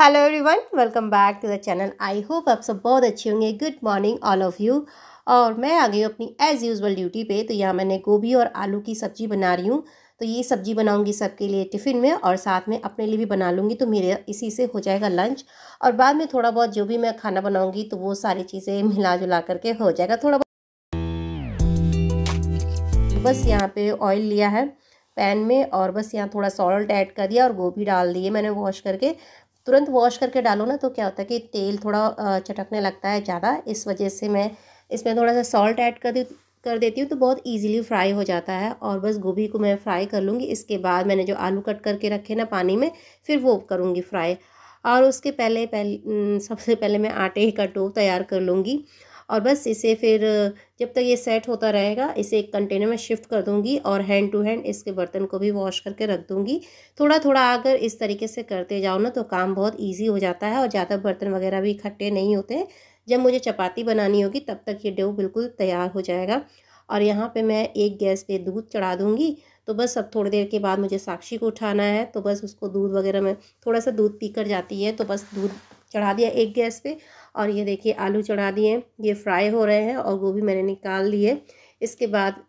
hello everyone welcome back to the channel I hope आप सब बहुत अच्छे होंगे good morning all of you और मैं आ गई हूँ अपनी एज़ यूजल ड्यूटी पे तो यहाँ मैंने गोभी और आलू की सब्ज़ी बना रही हूँ तो ये सब्ज़ी बनाऊँगी सबके लिए टिफ़िन में और साथ में अपने लिए भी बना लूँगी तो मेरे इसी से हो जाएगा लंच और बाद में थोड़ा बहुत जो भी मैं खाना बनाऊँगी तो वो सारी चीज़ें मिला जुला करके हो जाएगा थोड़ा बहुत बस यहाँ पर ऑयल लिया है पैन में और बस यहाँ थोड़ा सॉल्ट ऐड कर दिया और गोभी डाल दिए मैंने वॉश करके तुरंत वॉश करके डालो ना तो क्या होता है कि तेल थोड़ा चटकने लगता है ज़्यादा इस वजह से मैं इसमें थोड़ा सा सॉल्ट ऐड कर कर देती हूँ तो बहुत इजीली फ्राई हो जाता है और बस गोभी को मैं फ्राई कर लूँगी इसके बाद मैंने जो आलू कट करके रखे ना पानी में फिर वो करूँगी फ्राई और उसके पहले पहले सबसे पहले मैं आटे का डो तैयार कर लूँगी और बस इसे फिर जब तक ये सेट होता रहेगा इसे एक कंटेनर में शिफ्ट कर दूंगी और हैंड टू हैंड इसके बर्तन को भी वॉश करके रख दूंगी थोड़ा थोड़ा अगर इस तरीके से करते जाओ ना तो काम बहुत ईजी हो जाता है और ज़्यादा बर्तन वगैरह भी इकट्ठे नहीं होते जब मुझे चपाती बनानी होगी तब तक ये डो बिल्कुल तैयार हो जाएगा और यहाँ पे मैं एक गैस पे दूध चढ़ा दूँगी तो बस अब थोड़ी देर के बाद मुझे साक्षी को उठाना है तो बस उसको दूध वगैरह में थोड़ा सा दूध पी जाती है तो बस दूध चढ़ा दिया एक गैस पे और ये देखिए आलू चढ़ा दिए ये फ्राई हो रहे हैं और गोभी मैंने निकाल लिए इसके बाद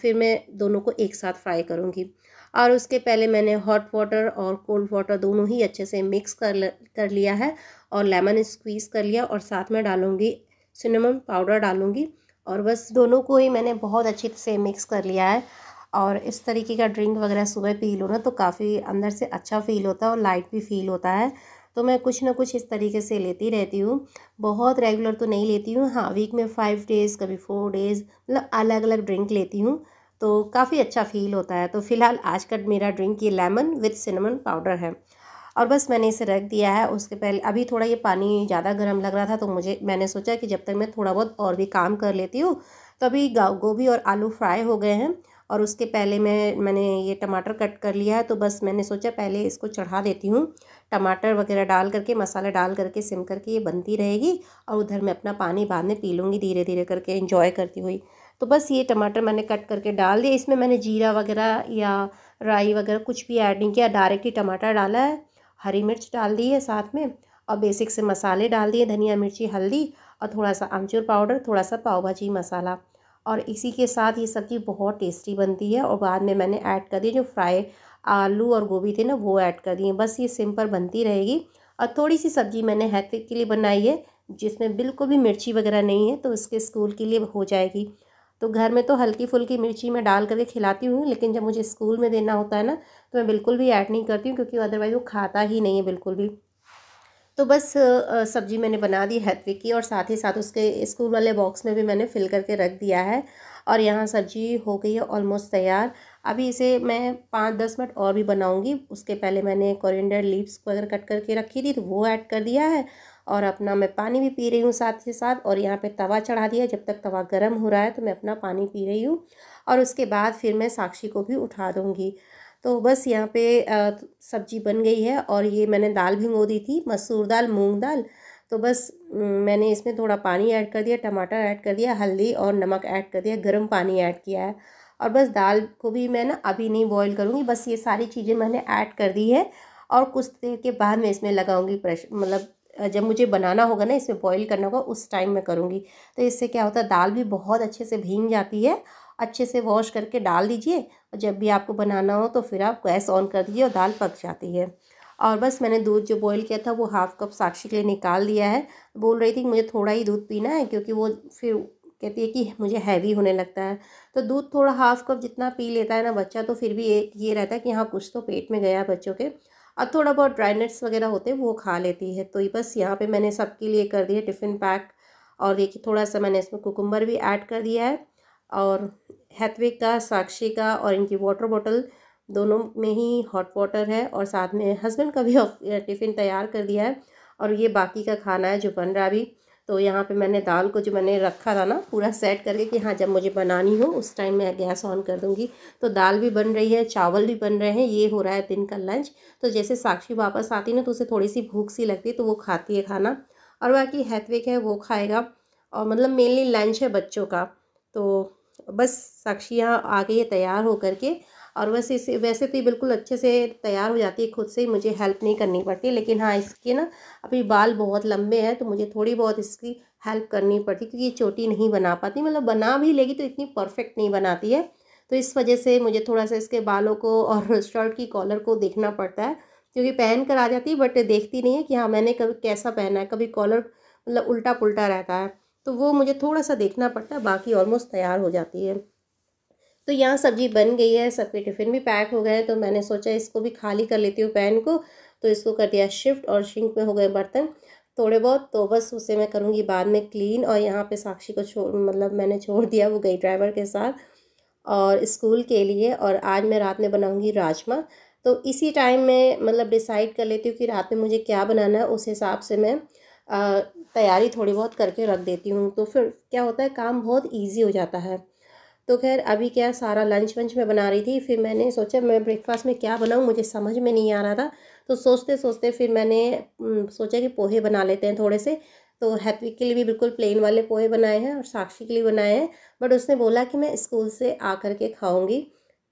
फिर मैं दोनों को एक साथ फ्राई करूँगी और उसके पहले मैंने हॉट वाटर और कोल्ड वाटर दोनों ही अच्छे से मिक्स कर कर लिया है और लेमन स्क्वीज़ कर लिया और साथ में डालूँगी सिनेमन पाउडर डालूँगी और बस दोनों को ही मैंने बहुत अच्छे से मिक्स कर लिया है और इस तरीके का ड्रिंक वगैरह सुबह पी लो ना तो काफ़ी अंदर से अच्छा फील होता है और लाइट भी फील होता है तो मैं कुछ ना कुछ इस तरीके से लेती रहती हूँ बहुत रेगुलर तो नहीं लेती हूँ हाँ वीक में फाइव डेज़ कभी फोर डेज़ मतलब अलग अलग ड्रिंक लेती हूँ तो काफ़ी अच्छा फील होता है तो फ़िलहाल आज का मेरा ड्रिंक ये लेमन विथ सिनेमन पाउडर है और बस मैंने इसे रख दिया है उसके पहले अभी थोड़ा ये पानी ज़्यादा गर्म लग रहा था तो मुझे मैंने सोचा कि जब तक मैं थोड़ा बहुत और भी काम कर लेती हूँ तो अभी गोभी और आलू फ्राई हो गए हैं और उसके पहले मैं मैंने ये टमाटर कट कर लिया है तो बस मैंने सोचा पहले इसको चढ़ा देती हूँ टमाटर वगैरह डाल करके मसाला डाल करके सिम करके ये बनती रहेगी और उधर मैं अपना पानी बाद में पी लूँगी धीरे धीरे करके इंजॉय करती हुई तो बस ये टमाटर मैंने कट करके डाल दिया इसमें मैंने जीरा वगैरह या राई वगैरह कुछ भी ऐड नहीं किया डायरेक्ट ही टमाटर डाला है हरी मिर्च डाल दी है साथ में और बेसिक से मसाले डाल दिए धनिया मिर्ची हल्दी और थोड़ा सा आमचूर पाउडर थोड़ा सा पाव भाजी मसाला और इसी के साथ ये सब्ज़ी बहुत टेस्टी बनती है और बाद में मैंने ऐड कर दी जो फ्राई आलू और गोभी थे ना वो ऐड कर दिए बस ये सिंपल बनती रहेगी और थोड़ी सी सब्ज़ी मैंने हैफिक के लिए बनाई है जिसमें बिल्कुल भी मिर्ची वगैरह नहीं है तो उसके स्कूल के लिए हो जाएगी तो घर में तो हल्की फुल्की मिर्ची मैं डाल करके खिलाती हूँ लेकिन जब मुझे स्कूल में देना होता है ना तो मैं बिल्कुल भी ऐड नहीं करती हूँ क्योंकि अदरवाइज़ वो खाता ही नहीं है बिल्कुल भी तो बस सब्ज़ी मैंने बना दी हैथवे की और साथ ही साथ उसके स्कूल वाले बॉक्स में भी मैंने फ़िल करके रख दिया है और यहाँ सब्ज़ी हो गई है ऑलमोस्ट तैयार अभी इसे मैं पाँच दस मिनट और भी बनाऊँगी उसके पहले मैंने कोरिएंडर लीव्स वगैरह कट करके रखी थी तो वो ऐड कर दिया है और अपना मैं पानी भी पी रही हूँ साथ ही साथ और यहाँ पे तवा चढ़ा दिया जब तक तवा गर्म हो रहा है तो मैं अपना पानी पी रही हूँ और उसके बाद फिर मैं साक्षी को भी उठा दूँगी तो बस यहाँ पे सब्जी बन गई है और ये मैंने दाल भिंगो दी थी मसूर दाल मूंग दाल तो बस मैंने इसमें थोड़ा पानी ऐड कर दिया टमाटर ऐड कर दिया हल्दी और नमक ऐड कर दिया गर्म पानी ऐड किया है और बस दाल को भी मैं ना अभी नहीं बॉईल करूँगी बस ये सारी चीज़ें मैंने ऐड कर दी है और कुछ देर के बाद मैं इसमें लगाऊँगी प्रेश मतलब जब मुझे बनाना होगा ना इसमें बॉईल करना होगा उस टाइम में करूँगी तो इससे क्या होता है दाल भी बहुत अच्छे से भींग जाती है अच्छे से वॉश करके डाल दीजिए और जब भी आपको बनाना हो तो फिर आप गैस ऑन कर दीजिए और दाल पक जाती है और बस मैंने दूध जो बॉईल किया था वो हाफ़ कप साक्षी के लिए निकाल दिया है बोल रही थी मुझे थोड़ा ही दूध पीना है क्योंकि वो फिर कहती है कि मुझे हैवी होने लगता है तो दूध थोड़ा हाफ कप जितना पी लेता है ना बच्चा तो फिर भी एक ये रहता है कि हाँ कुछ तो पेट में गया है बच्चों के और थोड़ा बहुत ड्राई नट्स वगैरह होते हैं वो खा लेती है तो ये बस यहाँ पे मैंने सबके लिए कर दिया टिफ़िन पैक और देखिए थोड़ा सा मैंने इसमें कुकुम्बर भी ऐड कर दिया है और हैथवे का साक्षी का और इनकी वाटर बॉटल दोनों में ही हॉट वाटर है और साथ में हस्बैंड का भी टिफ़िन तैयार कर दिया है और ये बाकी का खाना है जो बन रहा अभी तो यहाँ पे मैंने दाल को जो मैंने रखा था ना पूरा सेट करके कि हाँ जब मुझे बनानी हो उस टाइम मैं गैस ऑन कर दूँगी तो दाल भी बन रही है चावल भी बन रहे हैं ये हो रहा है दिन का लंच तो जैसे साक्षी वापस आती ना तो उसे थोड़ी सी भूख सी लगती है तो वो खाती है खाना और बाकी हैथविक है वो खाएगा और मतलब मेनली लंच है बच्चों का तो बस साक्षी यहाँ आ गई है तैयार होकर के और वैसे इसे वैसे तो ये बिल्कुल अच्छे से तैयार हो जाती है खुद से ही मुझे हेल्प नहीं करनी पड़ती लेकिन हाँ इसके ना अभी बाल बहुत लंबे हैं तो मुझे थोड़ी बहुत इसकी हेल्प करनी पड़ती क्योंकि ये चोटी नहीं बना पाती मतलब बना भी लेगी तो इतनी परफेक्ट नहीं बनाती है तो इस वजह से मुझे थोड़ा सा इसके बालों को और शर्ट की कॉलर को देखना पड़ता है क्योंकि पहन कर आ जाती है बट देखती नहीं है कि हाँ मैंने कभी कैसा पहना है कभी कॉलर मतलब उल्टा पुल्टा रहता है तो वो मुझे थोड़ा सा देखना पड़ता है बाकी ऑलमोस्ट तैयार हो जाती है तो यहाँ सब्ज़ी बन गई है सबके टिफ़िन भी पैक हो गए हैं तो मैंने सोचा इसको भी खाली कर लेती हूँ पैन को तो इसको कर दिया शिफ्ट और शिंक में हो गए बर्तन थोड़े बहुत तो बस उसे मैं करूँगी बाद में क्लीन और यहाँ पे साक्षी को छोड़ मतलब मैंने छोड़ दिया वो गई ड्राइवर के साथ और स्कूल के लिए और आज मैं रात में बनाऊँगी राजमा तो इसी टाइम में मतलब डिसाइड कर लेती हूँ कि रात में मुझे क्या बनाना है उस हिसाब से मैं तैयारी थोड़ी बहुत करके रख देती हूँ तो फिर क्या होता है काम बहुत ईजी हो जाता है तो खैर अभी क्या सारा लंच वंच मैं बना रही थी फिर मैंने सोचा मैं ब्रेकफास्ट में क्या बनाऊँ मुझे समझ में नहीं आ रहा था तो सोचते सोचते फिर मैंने सोचा कि पोहे बना लेते हैं थोड़े से तो हैप्पी के लिए भी बिल्कुल प्लेन वाले पोहे बनाए हैं और साक्षी के लिए बनाए हैं बट उसने बोला कि मैं स्कूल से आ कर के खाऊँगी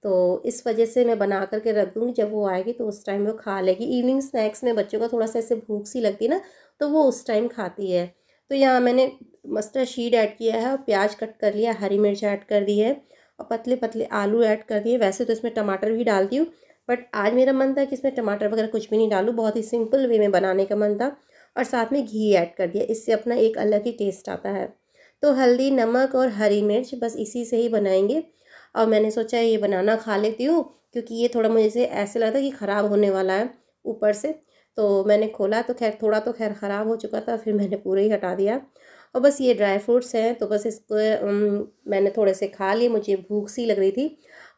तो इस वजह से मैं बना करके रख दूँगी जब वो आएगी तो उस टाइम वो खा लेगी इवनिंग स्नैक्स में बच्चों का थोड़ा सा ऐसे भूख सी लगती ना तो वो उस टाइम खाती है तो यहाँ मैंने मस्टर्ड शीड ऐड किया है और प्याज कट कर लिया हरी मिर्च ऐड कर दी है और पतले पतले आलू ऐड कर दिए वैसे तो इसमें टमाटर भी डालती हूँ बट आज मेरा मन था कि इसमें टमाटर वगैरह कुछ भी नहीं डालूँ बहुत ही सिंपल वे में बनाने का मन था और साथ में घी ऐड कर दिया इससे अपना एक अलग ही टेस्ट आता है तो हल्दी नमक और हरी मिर्च बस इसी से ही बनाएंगे और मैंने सोचा ये बनाना खा लेती हूँ क्योंकि ये थोड़ा मुझे ऐसे लगता है कि ख़राब होने वाला है ऊपर से तो मैंने खोला तो खैर थोड़ा तो खैर ख़राब हो चुका था फिर मैंने पूरे ही हटा दिया और बस ये ड्राई फ्रूट्स हैं तो बस इसको मैंने थोड़े से खा लिए मुझे भूख सी लग रही थी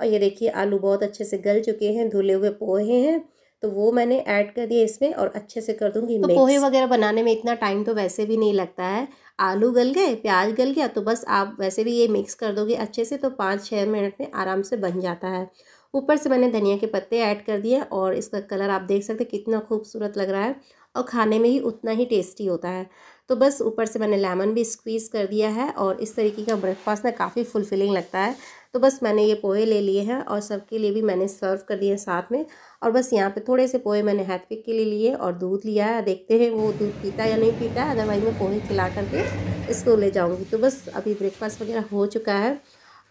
और ये देखिए आलू बहुत अच्छे से गल चुके हैं धुले हुए पोहे हैं तो वो मैंने ऐड कर दिए इसमें और अच्छे से कर दूंगी तो पोहे वगैरह बनाने में इतना टाइम तो वैसे भी नहीं लगता है आलू गल गए प्याज गल गया तो बस आप वैसे भी ये मिक्स कर दोगे अच्छे से तो पाँच छः मिनट में आराम से बन जाता है ऊपर से मैंने धनिया के पत्ते ऐड कर दिए और इसका कलर आप देख सकते हैं कितना खूबसूरत लग रहा है और खाने में ही उतना ही टेस्टी होता है तो बस ऊपर से मैंने लेमन भी स्क्वीज़ कर दिया है और इस तरीके का ब्रेकफास्ट ना काफ़ी फुलफिलिंग लगता है तो बस मैंने ये पोहे ले लिए हैं और सबके लिए भी मैंने सर्व कर दिए साथ में और बस यहाँ पे थोड़े से पोहे मैंने हैथपिक के लिए लिए और दूध लिया है देखते हैं वो दूध पीता या नहीं पीता है अदरवाइज मैं पोहे खिला करके इसको ले जाऊँगी तो बस अभी ब्रेकफास्ट वगैरह हो चुका है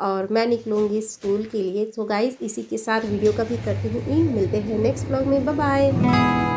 और मैं निकलूँगी स्कूल के लिए तो गाइज़ इसी के साथ वीडियो का भी करती हूँ मिलते हैं नेक्स्ट ब्लॉग में बाय